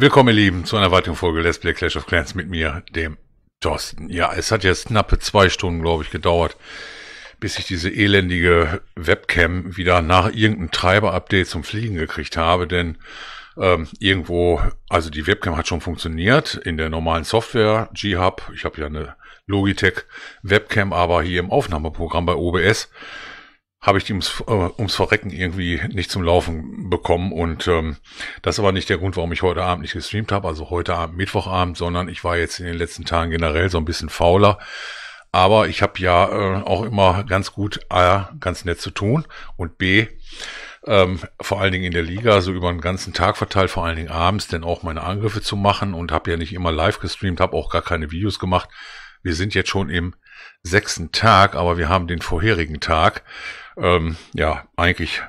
Willkommen, ihr Lieben, zu einer weiteren Folge Let's Play Clash of Clans mit mir, dem Thorsten. Ja, es hat jetzt knappe zwei Stunden, glaube ich, gedauert, bis ich diese elendige Webcam wieder nach irgendeinem Treiber-Update zum Fliegen gekriegt habe, denn ähm, irgendwo, also die Webcam hat schon funktioniert in der normalen Software, G-Hub, ich habe ja eine Logitech Webcam, aber hier im Aufnahmeprogramm bei OBS habe ich die ums, äh, ums Verrecken irgendwie nicht zum Laufen bekommen. Und ähm, das ist aber nicht der Grund, warum ich heute Abend nicht gestreamt habe, also heute Abend, Mittwochabend, sondern ich war jetzt in den letzten Tagen generell so ein bisschen fauler. Aber ich habe ja äh, auch immer ganz gut A, ganz nett zu tun und B, ähm, vor allen Dingen in der Liga, so über den ganzen Tag verteilt, vor allen Dingen abends, denn auch meine Angriffe zu machen und habe ja nicht immer live gestreamt, habe auch gar keine Videos gemacht. Wir sind jetzt schon im sechsten Tag, aber wir haben den vorherigen Tag ähm, ja, eigentlich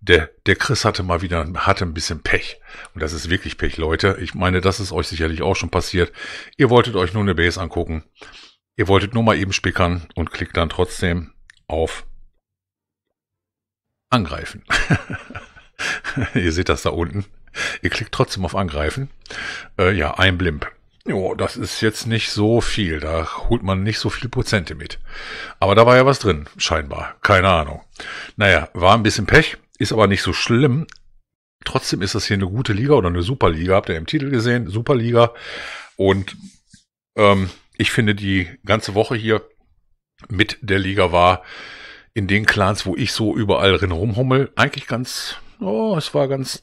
der, der Chris hatte mal wieder, hatte ein bisschen Pech. Und das ist wirklich Pech, Leute. Ich meine, das ist euch sicherlich auch schon passiert. Ihr wolltet euch nur eine Base angucken. Ihr wolltet nur mal eben spickern und klickt dann trotzdem auf Angreifen. Ihr seht das da unten. Ihr klickt trotzdem auf Angreifen. Äh, ja, ein Blimp. Jo, das ist jetzt nicht so viel. Da holt man nicht so viel Prozente mit. Aber da war ja was drin, scheinbar. Keine Ahnung. Naja, war ein bisschen Pech, ist aber nicht so schlimm. Trotzdem ist das hier eine gute Liga oder eine Superliga, habt ihr im Titel gesehen, Superliga. Und ähm, ich finde, die ganze Woche hier mit der Liga war in den Clans, wo ich so überall drin rumhummel, eigentlich ganz, oh, es war ganz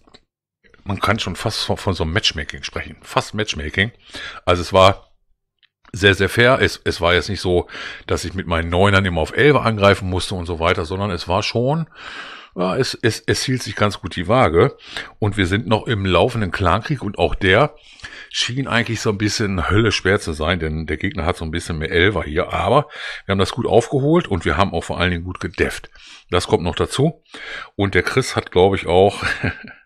man kann schon fast von, von so einem Matchmaking sprechen. Fast Matchmaking. Also es war sehr, sehr fair. Es, es war jetzt nicht so, dass ich mit meinen Neunern immer auf Elbe angreifen musste und so weiter, sondern es war schon, ja, es, es, es hielt sich ganz gut die Waage. Und wir sind noch im laufenden Clankrieg und auch der schien eigentlich so ein bisschen Hölle schwer zu sein, denn der Gegner hat so ein bisschen mehr Elver hier. Aber wir haben das gut aufgeholt und wir haben auch vor allen Dingen gut gedefft. Das kommt noch dazu. Und der Chris hat, glaube ich, auch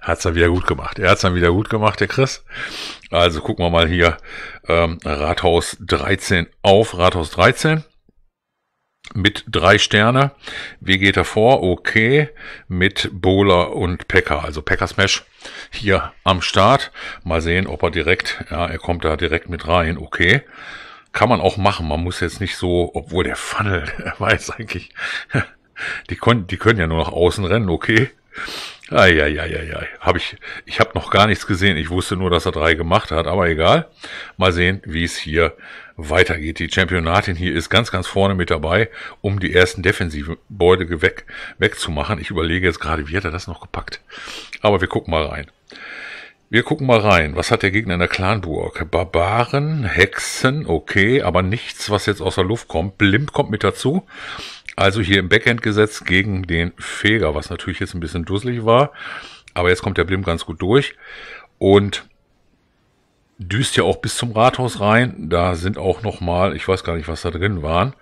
Hat's dann wieder gut gemacht. Er hat's dann wieder gut gemacht, der Chris. Also gucken wir mal hier ähm, Rathaus 13 auf Rathaus 13 mit drei Sterne. Wie geht er vor? Okay. Mit Bola und Packer. Also Packer Smash hier am Start. Mal sehen, ob er direkt, ja, er kommt da direkt mit rein. Okay. Kann man auch machen. Man muss jetzt nicht so, obwohl der Funnel, er weiß eigentlich, die, können, die können ja nur nach außen rennen, okay. Eieieiei. Hab ich ich habe noch gar nichts gesehen. Ich wusste nur, dass er drei gemacht hat, aber egal. Mal sehen, wie es hier weitergeht. Die Championatin hier ist ganz, ganz vorne mit dabei, um die ersten defensiven Beute weg, wegzumachen. Ich überlege jetzt gerade, wie hat er das noch gepackt? Aber wir gucken mal rein. Wir gucken mal rein. Was hat der Gegner in der Clanburg? Barbaren, Hexen, okay, aber nichts, was jetzt aus der Luft kommt. Blimp kommt mit dazu. Also hier im Backend gesetzt gegen den Feger, was natürlich jetzt ein bisschen dusselig war. Aber jetzt kommt der Blim ganz gut durch und düst ja auch bis zum Rathaus rein. Da sind auch nochmal, ich weiß gar nicht, was da drin waren.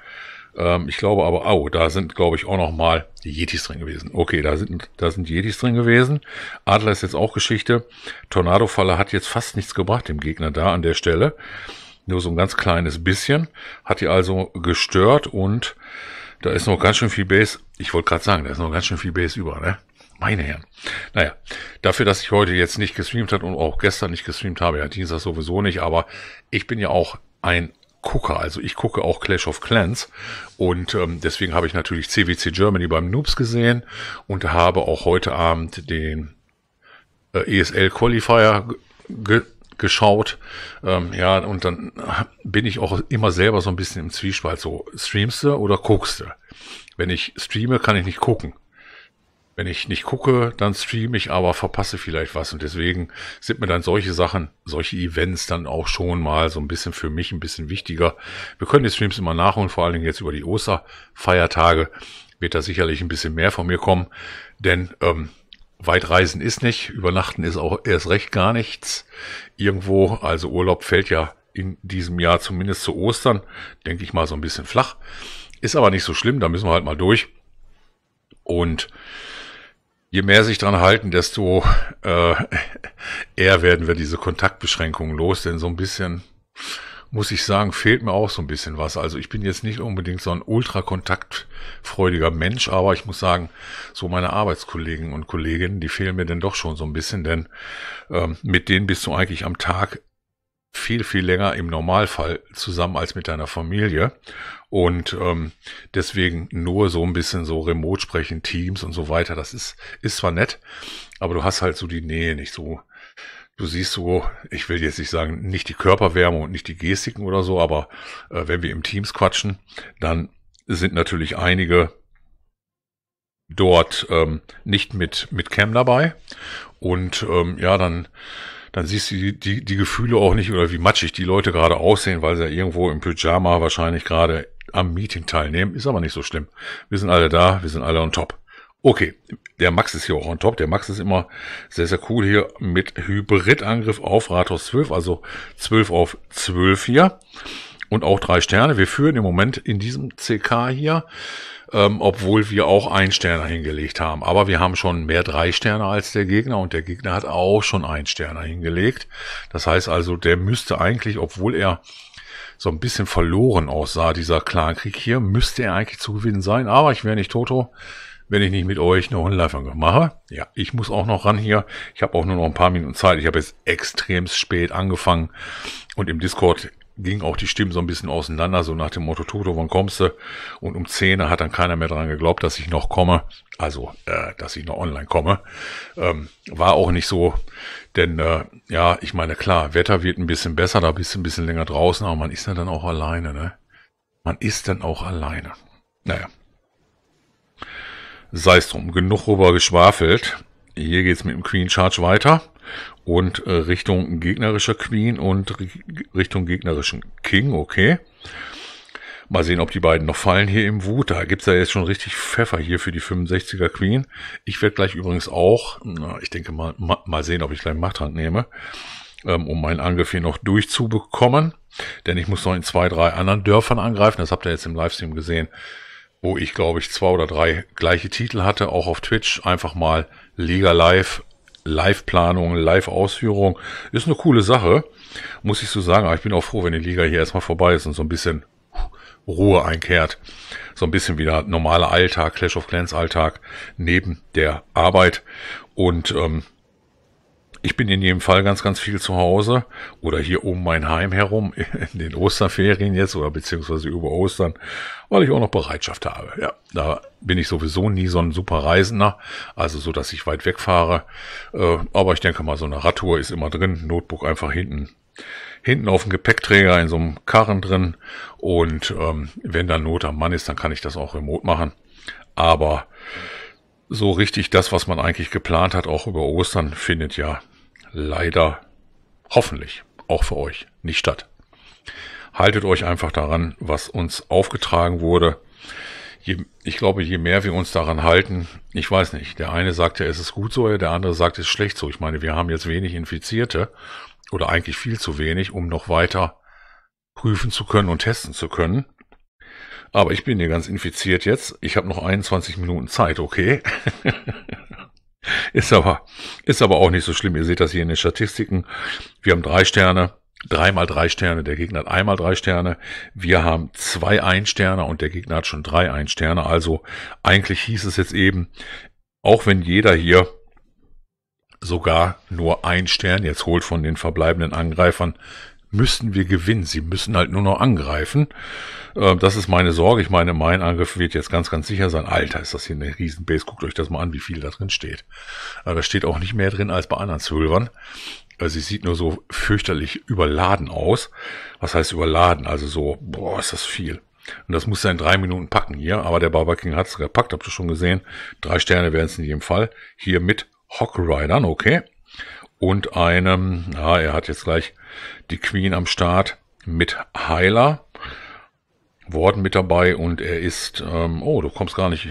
Ähm, ich glaube aber, oh, da sind, glaube ich, auch nochmal Yetis drin gewesen. Okay, da sind, da sind Yetis drin gewesen. Adler ist jetzt auch Geschichte. Tornadofalle hat jetzt fast nichts gebracht dem Gegner da an der Stelle. Nur so ein ganz kleines bisschen. Hat die also gestört und da ist noch ganz schön viel Bass. Ich wollte gerade sagen, da ist noch ganz schön viel Bass über, ne? Meine Herren. Naja, dafür, dass ich heute jetzt nicht gestreamt hat und auch gestern nicht gestreamt habe, ja, Dienstag sowieso nicht, aber ich bin ja auch ein Gucker. Also ich gucke auch Clash of Clans und ähm, deswegen habe ich natürlich CWC Germany beim Noobs gesehen und habe auch heute Abend den äh, ESL Qualifier ge geschaut. Ähm, ja, und dann bin ich auch immer selber so ein bisschen im Zwiespalt. So, streamst du oder guckst du? Wenn ich streame, kann ich nicht gucken. Wenn ich nicht gucke, dann streame ich, aber verpasse vielleicht was. Und deswegen sind mir dann solche Sachen, solche Events dann auch schon mal so ein bisschen für mich ein bisschen wichtiger. Wir können die Streams immer nachholen, vor allen Dingen jetzt über die Osterfeiertage wird da sicherlich ein bisschen mehr von mir kommen. Denn ähm, Weit reisen ist nicht, übernachten ist auch erst recht gar nichts. Irgendwo, also Urlaub fällt ja in diesem Jahr zumindest zu Ostern, denke ich mal so ein bisschen flach. Ist aber nicht so schlimm, da müssen wir halt mal durch. Und je mehr sich dran halten, desto äh, eher werden wir diese Kontaktbeschränkungen los, denn so ein bisschen muss ich sagen, fehlt mir auch so ein bisschen was. Also ich bin jetzt nicht unbedingt so ein ultrakontaktfreudiger Mensch, aber ich muss sagen, so meine Arbeitskollegen und Kolleginnen, die fehlen mir denn doch schon so ein bisschen, denn ähm, mit denen bist du eigentlich am Tag viel, viel länger im Normalfall zusammen als mit deiner Familie. Und ähm, deswegen nur so ein bisschen so remote sprechen, Teams und so weiter. Das ist, ist zwar nett, aber du hast halt so die Nähe nicht so du siehst so, ich will jetzt nicht sagen, nicht die Körperwärme und nicht die Gestiken oder so, aber äh, wenn wir im Teams quatschen, dann sind natürlich einige dort ähm, nicht mit, mit Cam dabei. Und ähm, ja, dann, dann siehst du die, die, die Gefühle auch nicht oder wie matschig die Leute gerade aussehen, weil sie ja irgendwo im Pyjama wahrscheinlich gerade am Meeting teilnehmen. Ist aber nicht so schlimm. Wir sind alle da, wir sind alle on top. Okay, der Max ist hier auch on top. Der Max ist immer sehr, sehr cool hier mit Hybridangriff auf Rathaus 12, also 12 auf 12 hier. Und auch drei Sterne. Wir führen im Moment in diesem CK hier, ähm, obwohl wir auch einen Stern hingelegt haben. Aber wir haben schon mehr drei Sterne als der Gegner und der Gegner hat auch schon einen Stern hingelegt. Das heißt also, der müsste eigentlich, obwohl er so ein bisschen verloren aussah, dieser Clankrieg hier, müsste er eigentlich zu gewinnen sein. Aber ich wäre nicht Toto wenn ich nicht mit euch noch einen Live-Angriff mache. Ja, ich muss auch noch ran hier. Ich habe auch nur noch ein paar Minuten Zeit. Ich habe jetzt extrem spät angefangen und im Discord ging auch die Stimmen so ein bisschen auseinander, so nach dem Motto, Toto, wann kommst du? Und um 10 hat dann keiner mehr dran geglaubt, dass ich noch komme, also äh, dass ich noch online komme. Ähm, war auch nicht so, denn äh, ja, ich meine, klar, Wetter wird ein bisschen besser, da bist du ein bisschen länger draußen, aber man ist ja dann auch alleine, ne? Man ist dann auch alleine. Naja, Sei es drum, genug rüber geschwafelt. Hier geht's mit dem Queen Charge weiter und äh, Richtung gegnerischer Queen und Richtung gegnerischen King, okay. Mal sehen, ob die beiden noch fallen hier im Wut. Da gibt's ja jetzt schon richtig Pfeffer hier für die 65er Queen. Ich werde gleich übrigens auch, na, ich denke mal, ma mal sehen, ob ich gleich Machtrand nehme, ähm, um meinen Angriff hier noch durchzubekommen. Denn ich muss noch in zwei, drei anderen Dörfern angreifen. Das habt ihr jetzt im Livestream gesehen wo ich glaube ich zwei oder drei gleiche Titel hatte, auch auf Twitch, einfach mal Liga Live, Live-Planung, Live-Ausführung. Ist eine coole Sache, muss ich so sagen. Aber ich bin auch froh, wenn die Liga hier erstmal vorbei ist und so ein bisschen Ruhe einkehrt. So ein bisschen wieder normaler Alltag, Clash of Clans Alltag neben der Arbeit. Und ähm, ich bin in jedem Fall ganz, ganz viel zu Hause oder hier um mein Heim herum in den Osterferien jetzt oder beziehungsweise über Ostern, weil ich auch noch Bereitschaft habe. Ja, da bin ich sowieso nie so ein super Reisender, also so, dass ich weit wegfahre. Äh, aber ich denke mal, so eine Radtour ist immer drin. Notebook einfach hinten hinten auf dem Gepäckträger in so einem Karren drin. Und ähm, wenn da Not am Mann ist, dann kann ich das auch remote machen. Aber so richtig das, was man eigentlich geplant hat, auch über Ostern, findet ja leider hoffentlich auch für euch nicht statt. Haltet euch einfach daran, was uns aufgetragen wurde. Je, ich glaube, je mehr wir uns daran halten, ich weiß nicht, der eine sagt ja, es ist gut so, der andere sagt, es ist schlecht so. Ich meine, wir haben jetzt wenig Infizierte oder eigentlich viel zu wenig, um noch weiter prüfen zu können und testen zu können. Aber ich bin hier ganz infiziert jetzt. Ich habe noch 21 Minuten Zeit, okay? Ist aber, ist aber auch nicht so schlimm. Ihr seht das hier in den Statistiken. Wir haben drei Sterne, dreimal drei Sterne, der Gegner hat einmal drei Sterne. Wir haben zwei Einsterne und der Gegner hat schon drei Einsterne. Also eigentlich hieß es jetzt eben, auch wenn jeder hier sogar nur ein Stern jetzt holt von den verbleibenden Angreifern, müssen wir gewinnen. Sie müssen halt nur noch angreifen. Äh, das ist meine Sorge. Ich meine, mein Angriff wird jetzt ganz, ganz sicher sein. Alter, ist das hier eine Riesenbase. Guckt euch das mal an, wie viel da drin steht. Äh, da steht auch nicht mehr drin als bei anderen Zwölfern. Also sie sieht nur so fürchterlich überladen aus. Was heißt überladen? Also so, boah, ist das viel. Und das muss er in drei Minuten packen hier. Aber der Barber King hat es gepackt, habt ihr schon gesehen. Drei Sterne werden es in jedem Fall. Hier mit Hawk okay. Und einem, ja, er hat jetzt gleich die Queen am Start mit Heiler. Worden mit dabei und er ist, ähm, oh, du kommst gar nicht,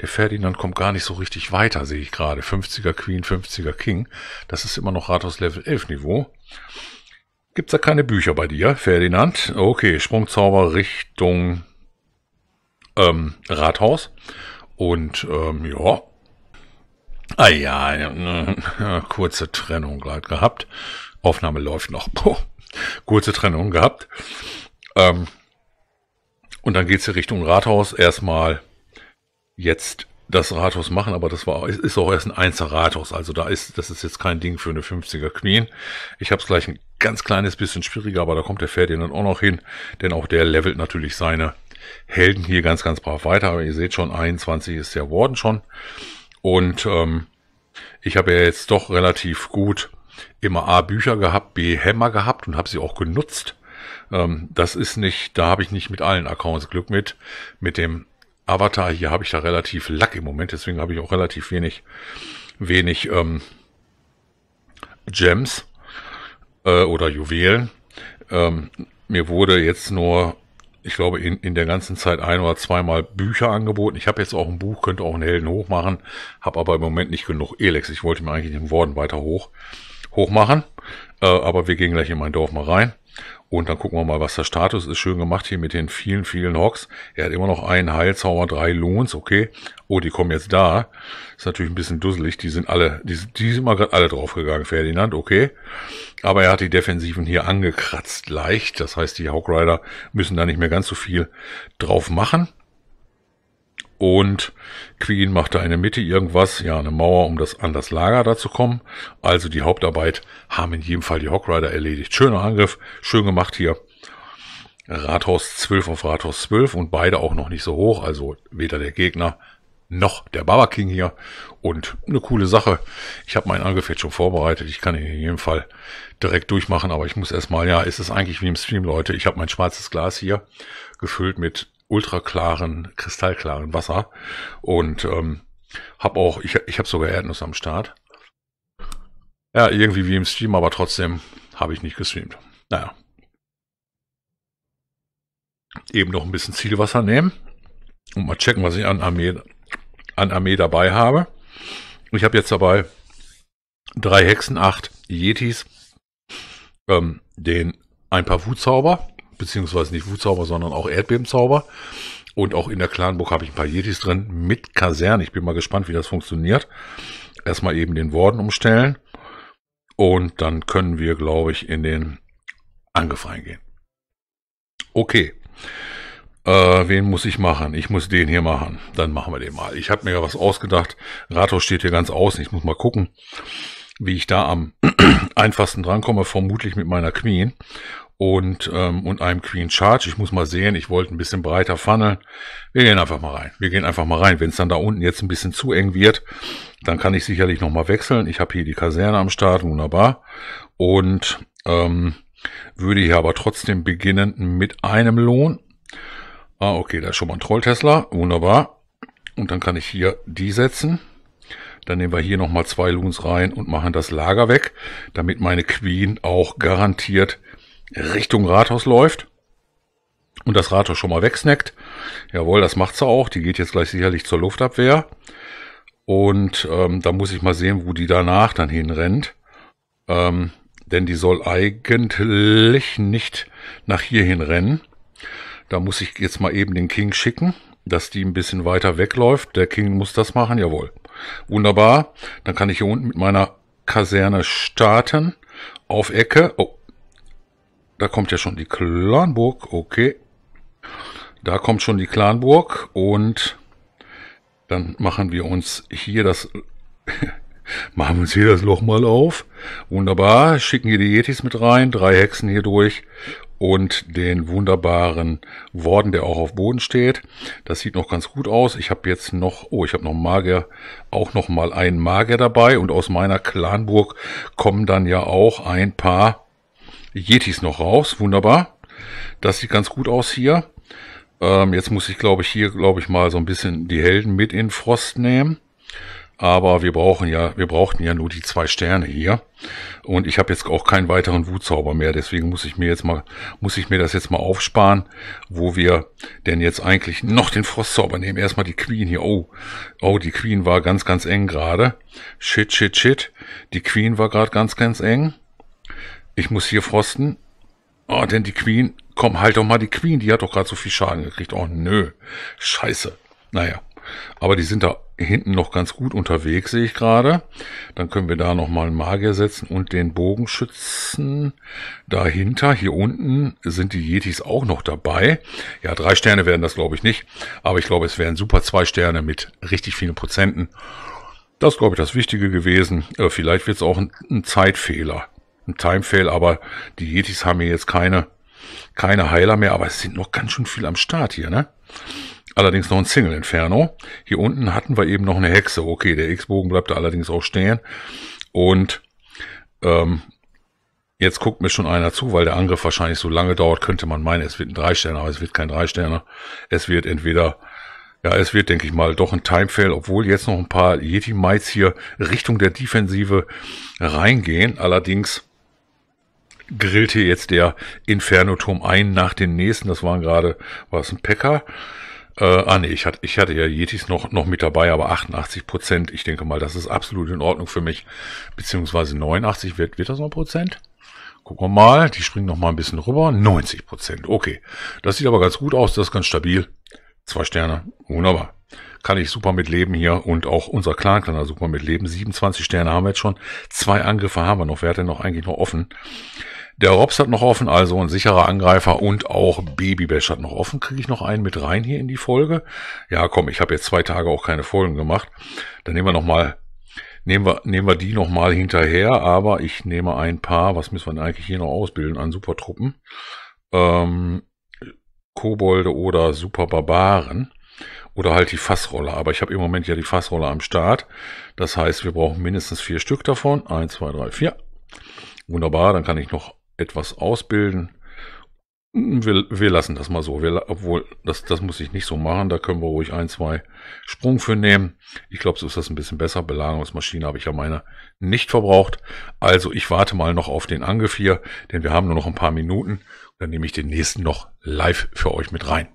der Ferdinand kommt gar nicht so richtig weiter, sehe ich gerade. 50er Queen, 50er King. Das ist immer noch Rathaus Level 11 Niveau. Gibt's da keine Bücher bei dir, Ferdinand? Okay, Sprungzauber Richtung ähm, Rathaus. Und ähm, ja. Ah ja, eine, eine kurze Trennung gerade gehabt. Aufnahme läuft noch. Puh. Kurze Trennung gehabt. Ähm, und dann geht es Richtung Rathaus. Erstmal jetzt das Rathaus machen, aber das war, ist, auch erst ein einser Rathaus. Also da ist, das ist jetzt kein Ding für eine 50er Queen. Ich habe es gleich ein ganz kleines bisschen schwieriger, aber da kommt der Pferd Ferdinand auch noch hin, denn auch der levelt natürlich seine Helden hier ganz, ganz brav weiter. Aber ihr seht schon, 21 ist der worden schon. Und ähm, ich habe ja jetzt doch relativ gut immer A Bücher gehabt, B Hämmer gehabt und habe sie auch genutzt. Ähm, das ist nicht, da habe ich nicht mit allen Accounts Glück mit. Mit dem Avatar hier habe ich da relativ Lack im Moment, deswegen habe ich auch relativ wenig, wenig ähm, Gems äh, oder Juwelen. Ähm, mir wurde jetzt nur, ich glaube, in, in der ganzen Zeit ein oder zweimal Bücher angeboten. Ich habe jetzt auch ein Buch, könnte auch einen Helden hochmachen, machen, habe aber im Moment nicht genug Elex. Ich wollte mir eigentlich den Worden weiter hoch hochmachen. Äh, aber wir gehen gleich in mein Dorf mal rein. Und dann gucken wir mal, was der Status ist. Schön gemacht hier mit den vielen, vielen Hocks. Er hat immer noch einen Heilzauber, drei Loons, okay. Oh, die kommen jetzt da. Ist natürlich ein bisschen dusselig. Die sind alle, die, die sind mal gerade alle draufgegangen, Ferdinand, okay. Aber er hat die Defensiven hier angekratzt leicht. Das heißt, die Hawkrider müssen da nicht mehr ganz so viel drauf machen. Und Queen machte eine Mitte irgendwas, ja, eine Mauer, um das, an das Lager da zu kommen. Also die Hauptarbeit haben in jedem Fall die Hawk Rider erledigt. Schöner Angriff, schön gemacht hier. Rathaus 12 auf Rathaus 12 und beide auch noch nicht so hoch, also weder der Gegner noch der Baba King hier. Und eine coole Sache. Ich habe meinen Angriff jetzt schon vorbereitet. Ich kann ihn in jedem Fall direkt durchmachen, aber ich muss erstmal, ja, es ist eigentlich wie im Stream, Leute. Ich habe mein schwarzes Glas hier gefüllt mit ultraklaren, kristallklaren Wasser. Und ähm, habe auch, ich, ich habe sogar Erdnuss am Start. Ja, irgendwie wie im Stream, aber trotzdem habe ich nicht gestreamt. Naja. Eben noch ein bisschen Zielwasser nehmen und mal checken, was ich an Armee, an Armee dabei habe. Ich habe jetzt dabei drei Hexen, acht Yetis, ähm, den ein paar Wutzauber, beziehungsweise nicht Wutzauber, sondern auch Erdbebenzauber. Und auch in der Clanburg habe ich ein paar Yetis drin mit Kasernen. Ich bin mal gespannt, wie das funktioniert. Erstmal eben den Worden umstellen. Und dann können wir, glaube ich, in den Angriff reingehen. Okay. Äh, wen muss ich machen? Ich muss den hier machen. Dann machen wir den mal. Ich habe mir ja was ausgedacht. Rathaus steht hier ganz außen. Ich muss mal gucken, wie ich da am einfachsten drankomme. Vermutlich mit meiner Queen und, ähm, und einem Queen Charge. Ich muss mal sehen, ich wollte ein bisschen breiter funneln. Wir gehen einfach mal rein. Wir gehen einfach mal rein. Wenn es dann da unten jetzt ein bisschen zu eng wird, dann kann ich sicherlich nochmal wechseln. Ich habe hier die Kaserne am Start, wunderbar. Und ähm, würde hier aber trotzdem beginnen mit einem Lohn. Ah, okay, da ist schon mal ein Troll-Tesla, wunderbar. Und dann kann ich hier die setzen. Dann nehmen wir hier nochmal zwei Loons rein und machen das Lager weg, damit meine Queen auch garantiert Richtung Rathaus läuft und das Rathaus schon mal wegsnackt. Jawohl, das macht sie auch. Die geht jetzt gleich sicherlich zur Luftabwehr. Und ähm, da muss ich mal sehen, wo die danach dann hinrennt. Ähm, denn die soll eigentlich nicht nach hier hinrennen. Da muss ich jetzt mal eben den King schicken, dass die ein bisschen weiter wegläuft. Der King muss das machen, jawohl. Wunderbar. Dann kann ich hier unten mit meiner Kaserne starten. Auf Ecke. Oh, da kommt ja schon die Clanburg, okay. Da kommt schon die Clanburg und dann machen wir uns hier das machen wir uns hier das Loch mal auf. Wunderbar, schicken hier die Yetis mit rein, drei Hexen hier durch und den wunderbaren Worden, der auch auf Boden steht. Das sieht noch ganz gut aus. Ich habe jetzt noch, oh, ich habe noch Magier, auch noch mal einen Magier dabei und aus meiner Clanburg kommen dann ja auch ein paar Yetis noch raus. Wunderbar. Das sieht ganz gut aus hier. Ähm, jetzt muss ich, glaube ich, hier, glaube ich, mal so ein bisschen die Helden mit in Frost nehmen. Aber wir brauchen ja, wir brauchten ja nur die zwei Sterne hier. Und ich habe jetzt auch keinen weiteren Wutzauber mehr. Deswegen muss ich mir jetzt mal, muss ich mir das jetzt mal aufsparen, wo wir denn jetzt eigentlich noch den Frostzauber nehmen. Erstmal die Queen hier. Oh, oh, die Queen war ganz, ganz eng gerade. Shit, shit, shit. Die Queen war gerade ganz, ganz eng. Ich muss hier frosten. Ah, oh, denn die Queen. Komm, halt doch mal die Queen. Die hat doch gerade so viel Schaden gekriegt. Oh, nö. Scheiße. Naja. Aber die sind da hinten noch ganz gut unterwegs, sehe ich gerade. Dann können wir da nochmal einen Magier setzen und den Bogenschützen. Dahinter, hier unten, sind die Yetis auch noch dabei. Ja, drei Sterne werden das, glaube ich, nicht. Aber ich glaube, es wären super zwei Sterne mit richtig vielen Prozenten. Das glaube ich, das Wichtige gewesen. Äh, vielleicht wird es auch ein Zeitfehler ein Timefail, aber die Yetis haben hier jetzt keine, keine Heiler mehr, aber es sind noch ganz schön viel am Start hier, ne? Allerdings noch ein Single Inferno. Hier unten hatten wir eben noch eine Hexe. Okay, der X-Bogen bleibt da allerdings auch stehen. Und ähm, jetzt guckt mir schon einer zu, weil der Angriff wahrscheinlich so lange dauert, könnte man meinen, es wird ein drei Dreisterner, aber es wird kein drei Dreisterner. Es wird entweder ja, es wird, denke ich mal, doch ein Time-Fail, obwohl jetzt noch ein paar Yeti-Mites hier Richtung der Defensive reingehen. Allerdings grillte jetzt der Inferno-Turm ein nach den nächsten. Das waren gerade, war das ein Packer? Äh, ah nee, ich hatte, ich hatte ja Yetis noch, noch mit dabei, aber 88 Prozent. Ich denke mal, das ist absolut in Ordnung für mich. Beziehungsweise 89 wird, wird das noch Prozent? Gucken wir mal, die springen noch mal ein bisschen rüber. 90 Prozent, okay. Das sieht aber ganz gut aus, das ist ganz stabil. Zwei Sterne, wunderbar kann ich super mit leben hier und auch unser Clan kann da super mit leben. 27 Sterne haben wir jetzt schon. Zwei Angriffe haben wir noch. Wer hat denn noch eigentlich noch offen? Der Robs hat noch offen, also ein sicherer Angreifer und auch Babybash hat noch offen. Kriege ich noch einen mit rein hier in die Folge? Ja, komm, ich habe jetzt zwei Tage auch keine Folgen gemacht. Dann nehmen wir nochmal Nehmen wir, nehmen wir die nochmal hinterher, aber ich nehme ein paar, was müssen wir denn eigentlich hier noch ausbilden an Supertruppen? Ähm, Kobolde oder Superbarbaren oder halt die Fassrolle. Aber ich habe im Moment ja die Fassrolle am Start. Das heißt, wir brauchen mindestens vier Stück davon. Eins, zwei, drei, vier. Wunderbar, dann kann ich noch etwas ausbilden. Wir, wir lassen das mal so. Wir, obwohl, das, das muss ich nicht so machen. Da können wir ruhig ein, zwei Sprung für nehmen. Ich glaube, so ist das ein bisschen besser. Belagerungsmaschine habe ich ja meine nicht verbraucht. Also ich warte mal noch auf den Angriff hier, denn wir haben nur noch ein paar Minuten. Dann nehme ich den nächsten noch live für euch mit rein.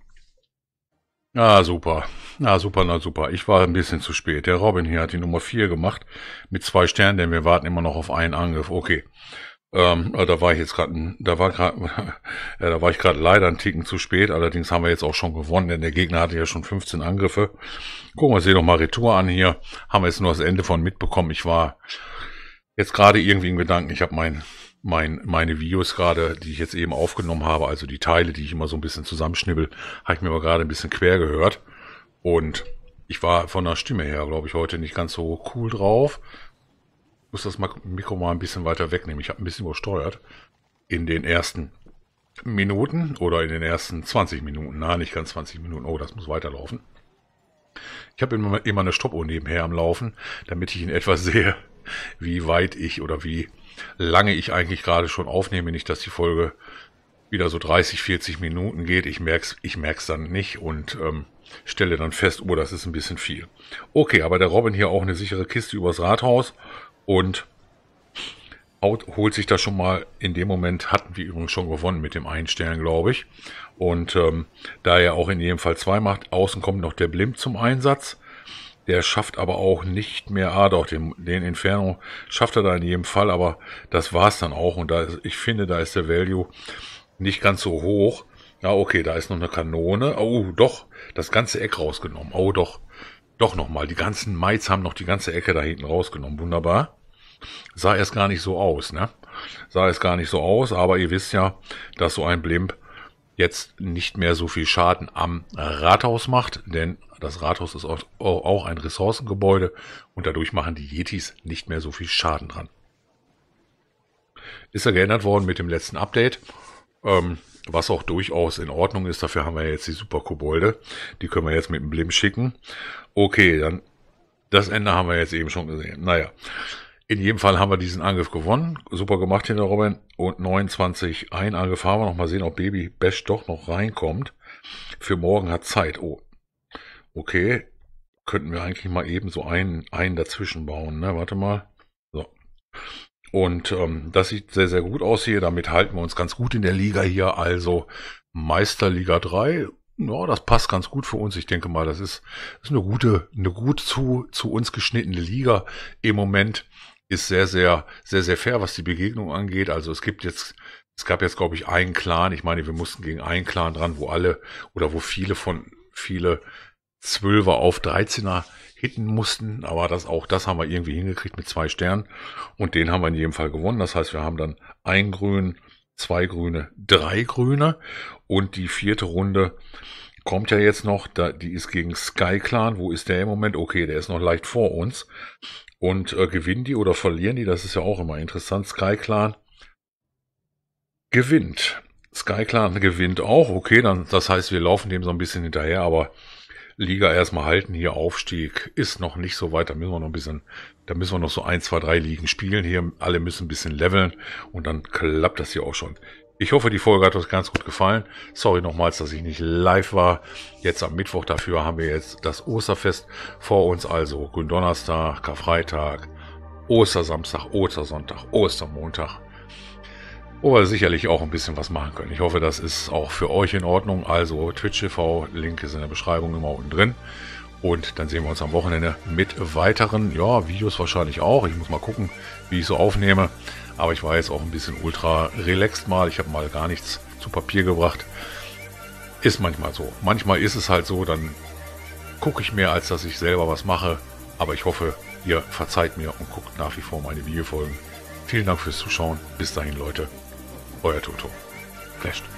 Ah, super. Na ah, super, na super. Ich war ein bisschen zu spät. Der Robin hier hat die Nummer 4 gemacht mit zwei Sternen, denn wir warten immer noch auf einen Angriff. Okay. Ähm, äh, da war ich jetzt gerade, da war gerade, äh, da war ich gerade leider einen Ticken zu spät. Allerdings haben wir jetzt auch schon gewonnen, denn der Gegner hatte ja schon 15 Angriffe. Gucken wir uns hier nochmal Retour an hier. Haben wir jetzt nur das Ende von mitbekommen. Ich war jetzt gerade irgendwie im Gedanken. Ich habe mein, mein, meine Videos gerade, die ich jetzt eben aufgenommen habe, also die Teile, die ich immer so ein bisschen zusammenschnibbel, habe ich mir aber gerade ein bisschen quer gehört. Und ich war von der Stimme her, glaube ich, heute nicht ganz so cool drauf muss das Mikro mal ein bisschen weiter wegnehmen. Ich habe ein bisschen übersteuert. In den ersten Minuten oder in den ersten 20 Minuten. Na, nicht ganz 20 Minuten. Oh, das muss weiterlaufen. Ich habe immer, immer eine Stoppuhr nebenher am Laufen, damit ich in etwa sehe, wie weit ich oder wie lange ich eigentlich gerade schon aufnehme. Nicht, dass die Folge wieder so 30, 40 Minuten geht. Ich merk's, ich merk's dann nicht und ähm, stelle dann fest, oh, das ist ein bisschen viel. Okay, aber der Robin hier auch eine sichere Kiste übers Rathaus und Out holt sich da schon mal. In dem Moment hatten wir übrigens schon gewonnen mit dem Einstellen, glaube ich. Und ähm, da er auch in jedem Fall zwei macht, außen kommt noch der Blimp zum Einsatz. Der schafft aber auch nicht mehr, ah doch, den, den Inferno schafft er da in jedem Fall, aber das war's dann auch. Und da ist, ich finde, da ist der Value nicht ganz so hoch. Ja, okay, da ist noch eine Kanone. Oh, doch, das ganze Eck rausgenommen. Oh, doch. Doch nochmal, die ganzen Maids haben noch die ganze Ecke da hinten rausgenommen. Wunderbar. Sah erst gar nicht so aus, ne? Sah erst gar nicht so aus, aber ihr wisst ja, dass so ein Blimp jetzt nicht mehr so viel Schaden am Rathaus macht, denn das Rathaus ist auch ein Ressourcengebäude und dadurch machen die Yetis nicht mehr so viel Schaden dran. Ist ja geändert worden mit dem letzten Update. Ähm, was auch durchaus in Ordnung ist. Dafür haben wir jetzt die Superkobolde. Die können wir jetzt mit dem Blim schicken. Okay, dann das Ende haben wir jetzt eben schon gesehen. Naja. In jedem Fall haben wir diesen Angriff gewonnen. Super gemacht hinter Robin. Und 29 ein Angriff haben wir noch. Mal sehen, ob Baby Bash doch noch reinkommt. Für morgen hat Zeit. Oh. Okay. Könnten wir eigentlich mal eben so einen, einen dazwischen bauen, ne? Warte mal. So. Und ähm, das sieht sehr, sehr gut aus hier. Damit halten wir uns ganz gut in der Liga hier. Also Meisterliga 3. Ja, das passt ganz gut für uns. Ich denke mal, das ist, ist eine gute, eine gut zu, zu uns geschnittene Liga im Moment. Ist sehr, sehr, sehr, sehr fair, was die Begegnung angeht. Also es gibt jetzt, es gab jetzt, glaube ich, einen Clan. Ich meine, wir mussten gegen einen Clan dran, wo alle oder wo viele von, viele 12er auf 13er hitten mussten, aber das auch das haben wir irgendwie hingekriegt mit zwei Sternen und den haben wir in jedem Fall gewonnen. Das heißt, wir haben dann ein Grün, zwei Grüne, drei Grüne und die vierte Runde kommt ja jetzt noch, da, die ist gegen Sky Clan. Wo ist der im Moment? Okay, der ist noch leicht vor uns. Und äh, gewinnen die oder verlieren die? Das ist ja auch immer interessant. Sky Clan gewinnt. Sky Clan gewinnt auch. Okay, dann das heißt, wir laufen dem so ein bisschen hinterher, aber Liga erstmal halten. Hier Aufstieg ist noch nicht so weit. Da müssen wir noch ein bisschen, da müssen wir noch so ein, zwei, drei Ligen spielen. Hier alle müssen ein bisschen leveln und dann klappt das hier auch schon. Ich hoffe, die Folge hat euch ganz gut gefallen. Sorry nochmals, dass ich nicht live war. Jetzt am Mittwoch dafür haben wir jetzt das Osterfest vor uns. Also Gründonnerstag, Karfreitag, Ostersamstag, Ostersonntag, Ostermontag wo wir sicherlich auch ein bisschen was machen können. Ich hoffe, das ist auch für euch in Ordnung. Also Twitch TV, Link ist in der Beschreibung immer unten drin. Und dann sehen wir uns am Wochenende mit weiteren ja, Videos wahrscheinlich auch. Ich muss mal gucken, wie ich so aufnehme. Aber ich war jetzt auch ein bisschen ultra relaxed mal. Ich habe mal gar nichts zu Papier gebracht. Ist manchmal so. Manchmal ist es halt so, dann gucke ich mehr, als dass ich selber was mache. Aber ich hoffe, ihr verzeiht mir und guckt nach wie vor meine Videofolgen. Vielen Dank fürs Zuschauen. Bis dahin, Leute euer Toto. Flasht.